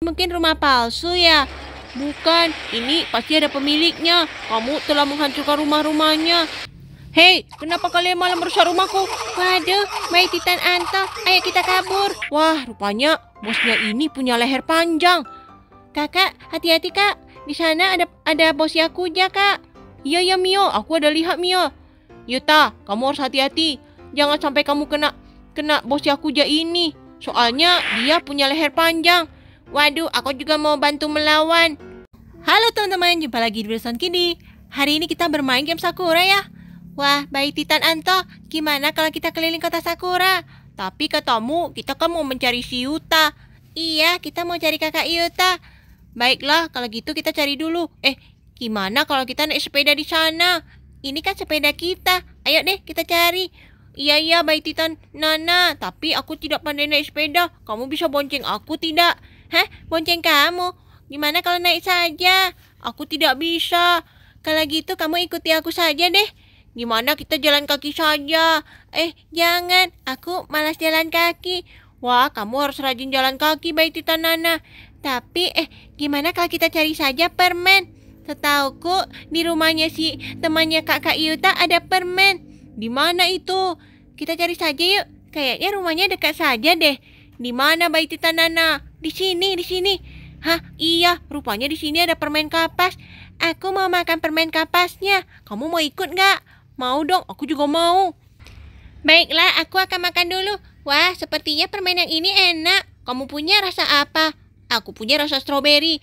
Mungkin rumah palsu ya? Bukan, ini pasti ada pemiliknya. Kamu telah menghancurkan rumah-rumahnya. Hei, kenapa kalian malah merusak rumahku? Waduh, my Titan Anta, ayo kita kabur. Wah, rupanya bosnya ini punya leher panjang. Kakak, hati-hati kak. Di sana ada ada bos Yakuja kak. Iya iya Mio, aku ada lihat Mio. Yuta, iya, kamu harus hati-hati. Jangan sampai kamu kena kena bos Yakuja ini. Soalnya dia punya leher panjang. Waduh, aku juga mau bantu melawan. Halo teman-teman, jumpa lagi di Wilson Kini. Hari ini kita bermain game Sakura ya. Wah, baik Titan Anto, gimana kalau kita keliling kota Sakura? Tapi ketemu, kita kan mau mencari si Yuta. Iya, kita mau cari kakak Yuta. Baiklah, kalau gitu kita cari dulu. Eh, gimana kalau kita naik sepeda di sana? Ini kan sepeda kita. Ayo deh, kita cari. Iya, iya, baik Titan Nana. Tapi aku tidak pandai naik sepeda. Kamu bisa bonceng aku tidak? Hah? Bonceng kamu? Gimana kalau naik saja? Aku tidak bisa. Kalau gitu kamu ikuti aku saja deh. Gimana kita jalan kaki saja? Eh, jangan. Aku malas jalan kaki. Wah, kamu harus rajin jalan kaki, baik Tita Nana. Tapi, eh, gimana kalau kita cari saja permen? Setauku, di rumahnya si temannya kakak Yuta ada permen. Di mana itu? Kita cari saja yuk. Kayaknya rumahnya dekat saja deh. Di mana bayi Titan Nana? Di sini, di sini. Hah, iya, rupanya di sini ada permen kapas. Aku mau makan permen kapasnya. Kamu mau ikut nggak? Mau dong, aku juga mau. Baiklah, aku akan makan dulu. Wah, sepertinya permen yang ini enak. Kamu punya rasa apa? Aku punya rasa stroberi.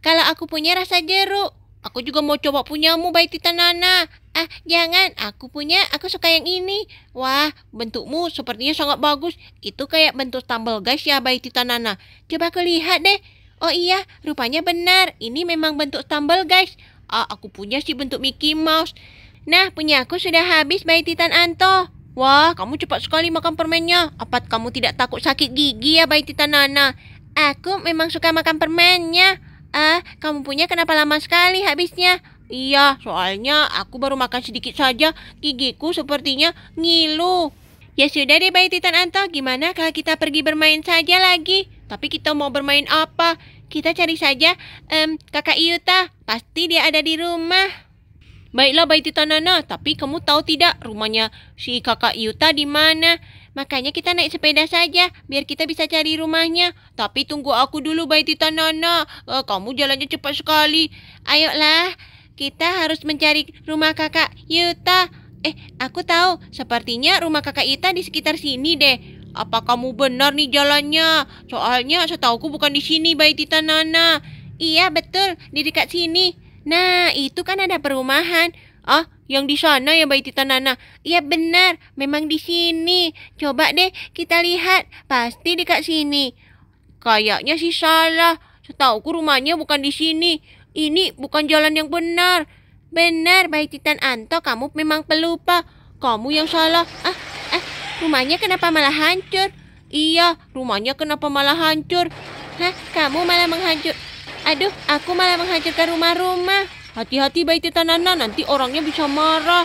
Kalau aku punya rasa jeruk. Aku juga mau coba punyamu, Bayi Tita Nana. Ah, jangan. Aku punya, aku suka yang ini. Wah, bentukmu sepertinya sangat bagus. Itu kayak bentuk sambal guys ya, Bayi Tita Nana. Coba aku lihat deh. Oh iya, rupanya benar. Ini memang bentuk sambal guys. Ah, aku punya sih bentuk Mickey Mouse. Nah, punya aku sudah habis, Bayi Titan Anto. Wah, kamu cepat sekali makan permennya. Apat kamu tidak takut sakit gigi ya, Bayi Titan Nana? Aku memang suka makan permennya. Ah, kamu punya kenapa lama sekali habisnya? Iya, soalnya aku baru makan sedikit saja. Gigiku sepertinya ngilu. Ya sudah deh Bayi Titan Anto, gimana kalau kita pergi bermain saja lagi? Tapi kita mau bermain apa? Kita cari saja um, kakak Iuta, pasti dia ada di rumah. Baiklah Bayi Titan Nana, tapi kamu tahu tidak rumahnya si kakak Iuta di mana? Makanya kita naik sepeda saja, biar kita bisa cari rumahnya. Tapi tunggu aku dulu, Bayi Tita Nana. Eh, kamu jalannya cepat sekali. Ayolah, kita harus mencari rumah kakak Yuta. Eh, aku tahu. Sepertinya rumah kakak Yuta di sekitar sini deh. Apa kamu benar nih jalannya? Soalnya setauku bukan di sini, Bayi Tita Nana. Iya, betul. Di dekat sini. Nah, itu kan ada perumahan. Ah, yang di sana ya Mbak Tita Nana? Iya benar, memang di sini. Coba deh kita lihat, pasti dekat sini. Kayaknya sih salah. Setauku rumahnya bukan di sini. Ini bukan jalan yang benar. Benar, Mbak Titan Anto, kamu memang pelupa. Kamu yang salah. Ah, ah, rumahnya kenapa malah hancur? Iya, rumahnya kenapa malah hancur? Hah, kamu malah menghancur. Aduh, aku malah menghancurkan rumah-rumah. Hati-hati Baiti Nana, nanti orangnya bisa marah.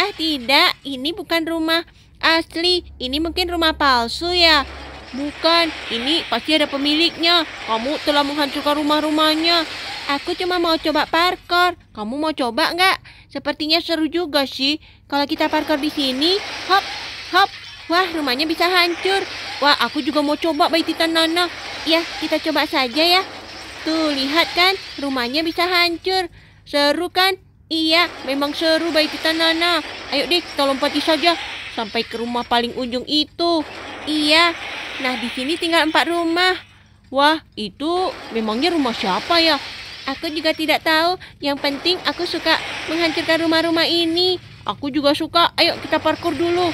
Ah tidak, ini bukan rumah asli. Ini mungkin rumah palsu ya. Bukan, ini pasti ada pemiliknya. Kamu telah menghancurkan rumah-rumahnya. Aku cuma mau coba parkour. Kamu mau coba nggak? Sepertinya seru juga sih. Kalau kita parkour di sini, hop, hop. Wah, rumahnya bisa hancur. Wah, aku juga mau coba bayi Titan Nana. Ya, kita coba saja ya. Tuh, lihat kan, rumahnya bisa hancur. Seru kan? Iya, memang seru bayi kita Nana. Ayo deh kita lompati saja sampai ke rumah paling ujung itu. Iya, nah di sini tinggal empat rumah. Wah, itu memangnya rumah siapa ya? Aku juga tidak tahu. Yang penting aku suka menghancurkan rumah-rumah ini. Aku juga suka. Ayo kita parkur dulu.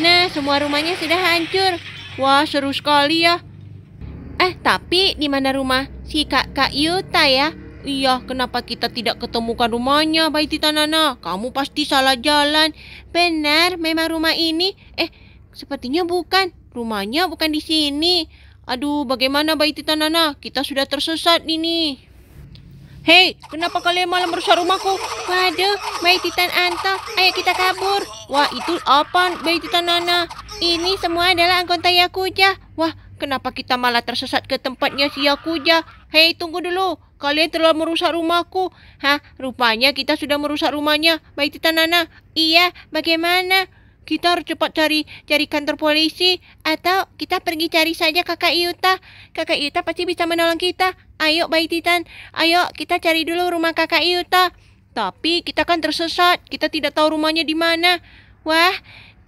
Nah, semua rumahnya sudah hancur. Wah, seru sekali ya. Eh, tapi di mana rumah si kakak Yuta ya? Iya, kenapa kita tidak ketemukan rumahnya, Baiti Tanana? Kamu pasti salah jalan. Benar, memang rumah ini. Eh, sepertinya bukan. Rumahnya bukan di sini. Aduh, bagaimana Baiti Tanana? Kita sudah tersesat ini. Hei, kenapa kalian malah merusak rumahku? Waduh, Bayi Titan Anta, ayo kita kabur. Wah, itu apa, Bayi Titan Nana? Ini semua adalah anggota Yakuja. Wah, kenapa kita malah tersesat ke tempatnya si Yakuja? Hei, tunggu dulu. Kalian telah merusak rumahku. Hah, rupanya kita sudah merusak rumahnya. Baik Tita Nana. Iya, bagaimana? Kita harus cepat cari cari kantor polisi atau kita pergi cari saja Kakak Yuta. Kakak Yuta pasti bisa menolong kita. Ayo Baik Titan, ayo kita cari dulu rumah Kakak Yuta. Tapi kita kan tersesat, kita tidak tahu rumahnya di mana. Wah,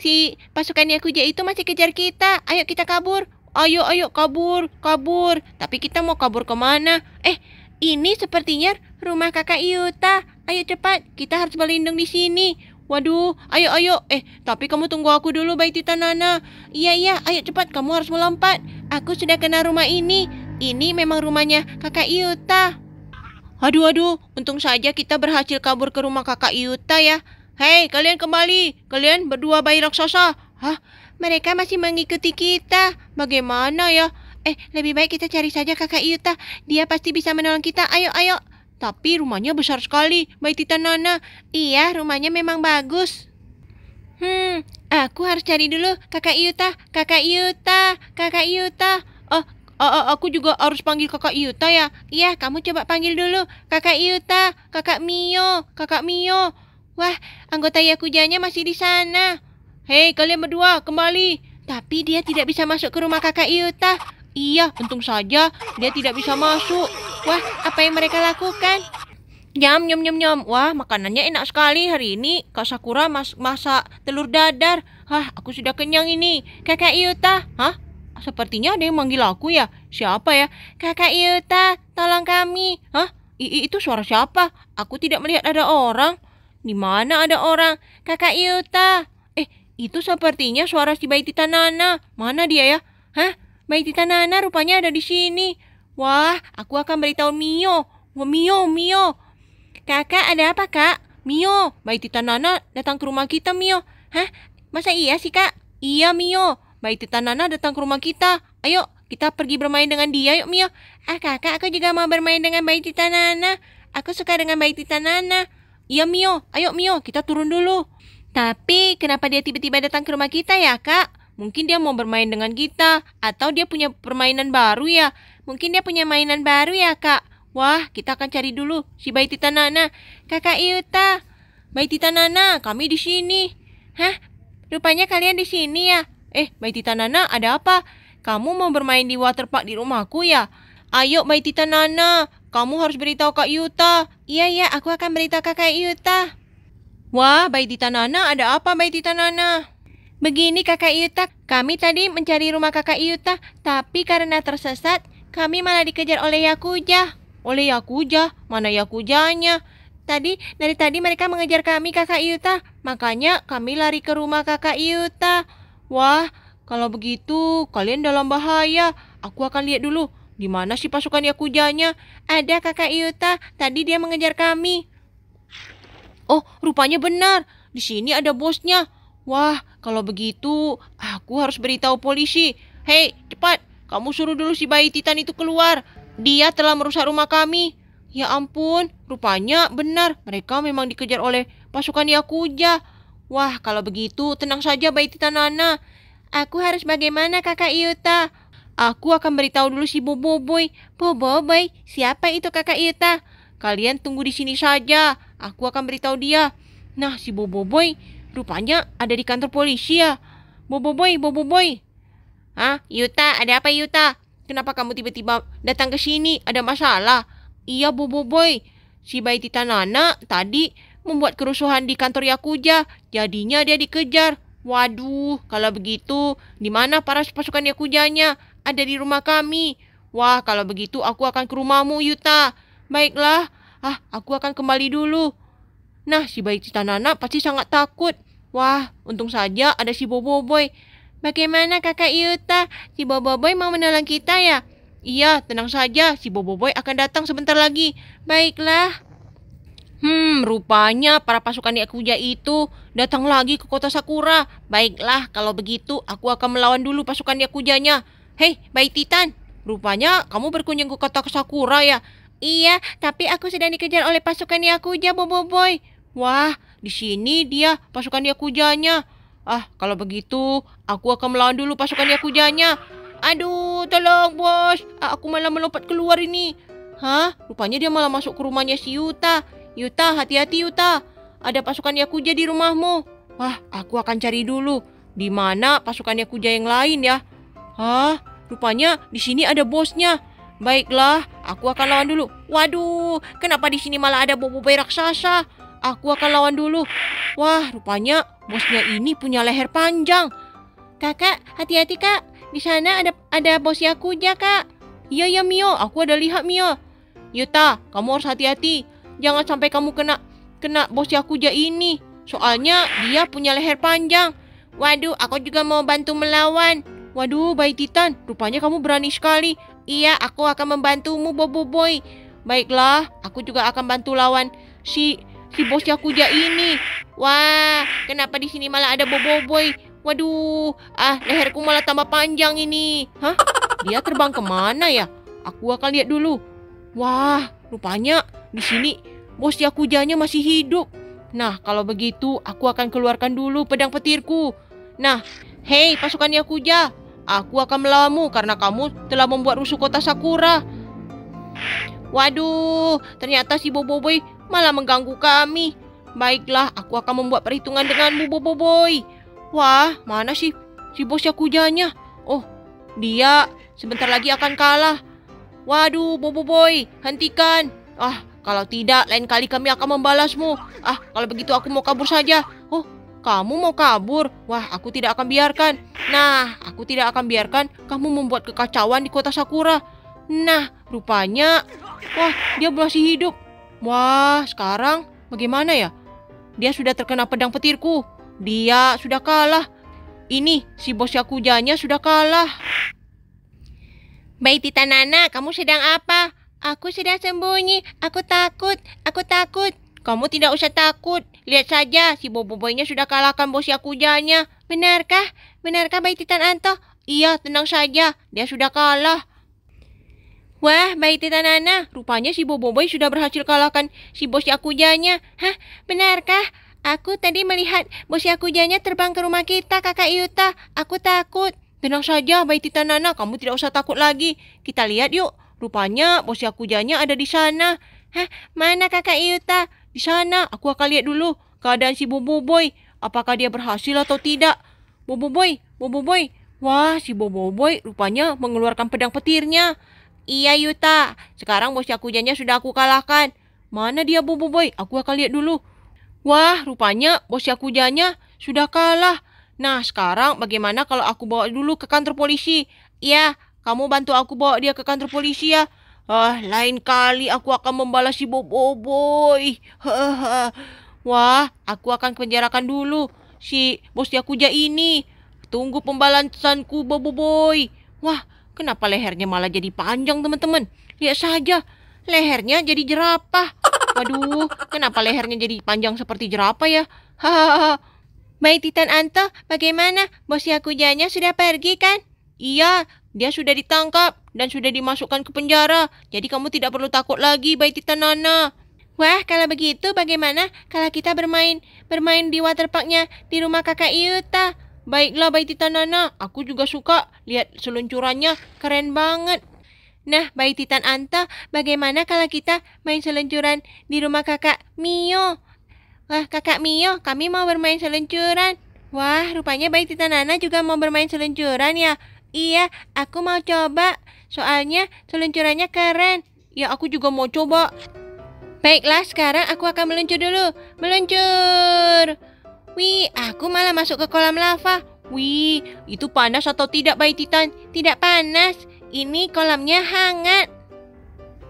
si pasukan Yakuja itu masih kejar kita. Ayo kita kabur. Ayo, ayo kabur, kabur. Tapi kita mau kabur kemana? Eh, ini sepertinya rumah kakak Yuta. Ayo cepat, kita harus berlindung di sini. Waduh, ayo ayo. Eh, tapi kamu tunggu aku dulu, Bayi Tita Nana. Iya iya, ayo cepat, kamu harus melompat. Aku sudah kena rumah ini. Ini memang rumahnya kakak Yuta. Aduh aduh, untung saja kita berhasil kabur ke rumah kakak Yuta ya. Hei, kalian kembali. Kalian berdua bayi raksasa. Hah? Mereka masih mengikuti kita. Bagaimana ya? Eh, lebih baik kita cari saja kakak Yuta. Dia pasti bisa menolong kita. Ayo, ayo. Tapi rumahnya besar sekali, Mbak Tita Nona. Iya, rumahnya memang bagus. Hmm, aku harus cari dulu kakak Yuta, kakak Yuta, kakak Yuta. Oh, oh, oh aku juga harus panggil kakak Yuta ya. Iya, kamu coba panggil dulu kakak Yuta, kakak Mio, kakak Mio. Wah, anggota Yakujanya masih di sana. Hei, kalian berdua, kembali. Tapi dia tidak bisa masuk ke rumah kakak Yuta. Iya, untung saja dia tidak bisa masuk. Wah, apa yang mereka lakukan? Nyam, nyam, nyam, nyam. Wah, makanannya enak sekali hari ini. Kak Sakura mas masak telur dadar. Hah, aku sudah kenyang ini. Kakak Yuta, Hah? Sepertinya ada yang manggil aku ya. Siapa ya? Kakak Yuta, tolong kami. Hah? I, I itu suara siapa? Aku tidak melihat ada orang. Di mana ada orang? Kakak Yuta. Eh, itu sepertinya suara si bayi Titanana. Mana dia ya? Hah? Bayi Tita Nana rupanya ada di sini. Wah, aku akan beritahu Mio. Wah, Mio, Mio. Kakak, ada apa kak? Mio, Bayi Tita Nana datang ke rumah kita, Mio. Hah? Masa iya sih kak? Iya, Mio. Bayi Tita Nana datang ke rumah kita. Ayo, kita pergi bermain dengan dia yuk, Mio. Ah, kakak, aku juga mau bermain dengan Bayi Tita Nana. Aku suka dengan Bayi Tita Nana. Iya, Mio. Ayo, Mio, kita turun dulu. Tapi, kenapa dia tiba-tiba datang ke rumah kita ya, kak? Mungkin dia mau bermain dengan kita, atau dia punya permainan baru ya. Mungkin dia punya mainan baru ya, Kak. Wah, kita akan cari dulu si Bayi Tita Nana. Kakak Iuta, Bayi Tita Nana, kami di sini. Hah? Rupanya kalian di sini ya? Eh, Bayi Tita Nana, ada apa? Kamu mau bermain di waterpark di rumahku ya? Ayo, Bayi Tita Nana, kamu harus beritahu Kak Yuta. Iya, iya. aku akan beritahu Kakak Yuta. Wah, Bayi Tita Nana, ada apa Bayi Tita Nana? Begini kakak Yuta, kami tadi mencari rumah kakak Yuta, tapi karena tersesat, kami malah dikejar oleh Yakuja. Oleh Yakuja? Mana Yakujanya? Tadi, dari tadi mereka mengejar kami kakak Yuta, makanya kami lari ke rumah kakak Yuta. Wah, kalau begitu kalian dalam bahaya. Aku akan lihat dulu, di mana sih pasukan Yakujanya? Ada kakak Yuta, tadi dia mengejar kami. Oh, rupanya benar. Di sini ada bosnya. Wah, kalau begitu, aku harus beritahu polisi. Hei, cepat. Kamu suruh dulu si bayi Titan itu keluar. Dia telah merusak rumah kami. Ya ampun, rupanya benar. Mereka memang dikejar oleh pasukan Yakuza. Wah, kalau begitu tenang saja bayi Titan Nana. Aku harus bagaimana kakak Iuta? Aku akan beritahu dulu si Boboiboy. Boboiboy, siapa itu kakak Iuta? Kalian tunggu di sini saja. Aku akan beritahu dia. Nah, si Boboiboy Rupanya ada di kantor polisi ya. Ah. bobo boy, Hah, Yuta, ada apa Yuta? Kenapa kamu tiba-tiba datang ke sini? Ada masalah? Iya, bobo boy, Si bayi Titanana tadi membuat kerusuhan di kantor Yakuja. Jadinya dia dikejar. Waduh, kalau begitu, di mana para pasukan Yakujanya? Ada di rumah kami. Wah, kalau begitu aku akan ke rumahmu, Yuta. Baiklah, ah, aku akan kembali dulu. Nah, si bayi Cita Nana pasti sangat takut. Wah, untung saja ada si Boboiboy. Bagaimana kakak Yuta? Si Boboiboy mau menolong kita ya? Iya, tenang saja. Si Boboiboy akan datang sebentar lagi. Baiklah. Hmm, rupanya para pasukan Yakuza itu datang lagi ke kota Sakura. Baiklah, kalau begitu aku akan melawan dulu pasukan Yakujia-nya. Hei, bayi Titan. Rupanya kamu berkunjung ke kota Sakura ya? Iya, tapi aku sedang dikejar oleh pasukan Yakuza, Boboiboy. Wah, di sini dia pasukan Yakujanya. Ah, kalau begitu aku akan melawan dulu pasukan Yakujanya. Aduh, tolong bos. Ah, aku malah melompat keluar ini. Hah? Rupanya dia malah masuk ke rumahnya si Yuta. Yuta, hati-hati Yuta. Ada pasukan Yakuja di rumahmu. Wah, aku akan cari dulu. Di mana pasukan Yakuja yang lain ya? Hah? Rupanya di sini ada bosnya. Baiklah, aku akan lawan dulu. Waduh, kenapa di sini malah ada bobo raksasa? Aku akan lawan dulu. Wah, rupanya bosnya ini punya leher panjang. Kakak, hati-hati kak. Di sana ada ada bos Yakuja kak. Iya ya Mio, aku ada lihat Mio. Yuta, iya, kamu harus hati-hati. Jangan sampai kamu kena kena bos Yakuja ini. Soalnya dia punya leher panjang. Waduh, aku juga mau bantu melawan. Waduh, baik Titan, rupanya kamu berani sekali. Iya, aku akan membantumu, Boboiboy. Baiklah, aku juga akan bantu lawan si si bos Yakuza ini. Wah, kenapa di sini malah ada boboiboy? Waduh, ah leherku malah tambah panjang ini. Hah? Dia terbang kemana ya? Aku akan lihat dulu. Wah, rupanya di sini bos Yakuzanya masih hidup. Nah, kalau begitu aku akan keluarkan dulu pedang petirku. Nah, hei pasukan Yakuza, aku akan melawanmu karena kamu telah membuat rusuh kota Sakura. Waduh, ternyata si Boboiboy malah mengganggu kami. Baiklah, aku akan membuat perhitungan denganmu, Boboiboy. Wah, mana sih si bos Yakujanya? Oh, dia sebentar lagi akan kalah. Waduh, Boboiboy, hentikan. Ah, kalau tidak, lain kali kami akan membalasmu. Ah, kalau begitu aku mau kabur saja. Oh, kamu mau kabur? Wah, aku tidak akan biarkan. Nah, aku tidak akan biarkan kamu membuat kekacauan di kota Sakura. Nah, rupanya, wah, dia masih hidup. Wah, sekarang bagaimana ya? Dia sudah terkena pedang petirku. Dia sudah kalah. Ini si bos Yakujanya sudah kalah. Baik Tita Nana, kamu sedang apa? Aku sedang sembunyi. Aku takut. Aku takut. Kamu tidak usah takut. Lihat saja, si boboiboynya sudah kalahkan bos Yakujanya. Benarkah? Benarkah Baik Titan Anto? Iya, tenang saja. Dia sudah kalah. Wah, baik Tita Nana, rupanya si Boboiboy sudah berhasil kalahkan si bos Yakujanya. Hah, benarkah? Aku tadi melihat bos Yakujanya terbang ke rumah kita, kakak Yuta. Aku takut. Tenang saja, baik Tita Nana, kamu tidak usah takut lagi. Kita lihat yuk, rupanya bos Yakujanya ada di sana. Hah, mana kakak Yuta? Di sana, aku akan lihat dulu keadaan si Boboiboy. Apakah dia berhasil atau tidak? Boboiboy, Boboiboy. Wah, si Boboiboy rupanya mengeluarkan pedang petirnya. Iya Yuta, sekarang bos Yakujanya sudah aku kalahkan. Mana dia Bobo Boy? Aku akan lihat dulu. Wah, rupanya bos Yakujanya sudah kalah. Nah, sekarang bagaimana kalau aku bawa dulu ke kantor polisi? Iya, kamu bantu aku bawa dia ke kantor polisi ya. Ah, lain kali aku akan membalas si Bobo Boy. Wah, aku akan penjarakan dulu si bos Yakuja ini. Tunggu pembalasanku Bobo Boy. Wah, Kenapa lehernya malah jadi panjang teman-teman? Lihat saja, lehernya jadi jerapah. Waduh, kenapa lehernya jadi panjang seperti jerapah ya? Baik Titan Anto, bagaimana? Bos Yakujanya sudah pergi kan? Iya, dia sudah ditangkap dan sudah dimasukkan ke penjara. Jadi kamu tidak perlu takut lagi, Baik Titan Nana. Wah, kalau begitu bagaimana kalau kita bermain bermain di waterparknya di rumah kakak Iuta? Baiklah Baiti Nana, aku juga suka lihat seluncurannya, keren banget. Nah, Bayi Titan Anta, bagaimana kalau kita main seluncuran di rumah kakak Mio? Wah, kakak Mio, kami mau bermain seluncuran. Wah, rupanya Bayi Titan Nana juga mau bermain seluncuran ya. Iya, aku mau coba. Soalnya seluncurannya keren. Ya, aku juga mau coba. Baiklah, sekarang aku akan meluncur dulu. Meluncur! Wih, aku malah masuk ke kolam lava. Wih, itu panas atau tidak, Bayi Titan? Tidak panas. Ini kolamnya hangat.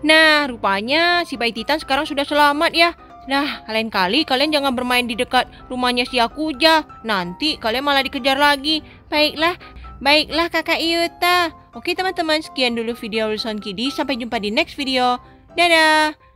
Nah, rupanya si Bayi Titan sekarang sudah selamat ya. Nah, lain kali kalian jangan bermain di dekat rumahnya si Akuja. Nanti kalian malah dikejar lagi. Baiklah, baiklah kakak Iuta. Oke teman-teman, sekian dulu video Wilson Kiddy. Sampai jumpa di next video. Dadah!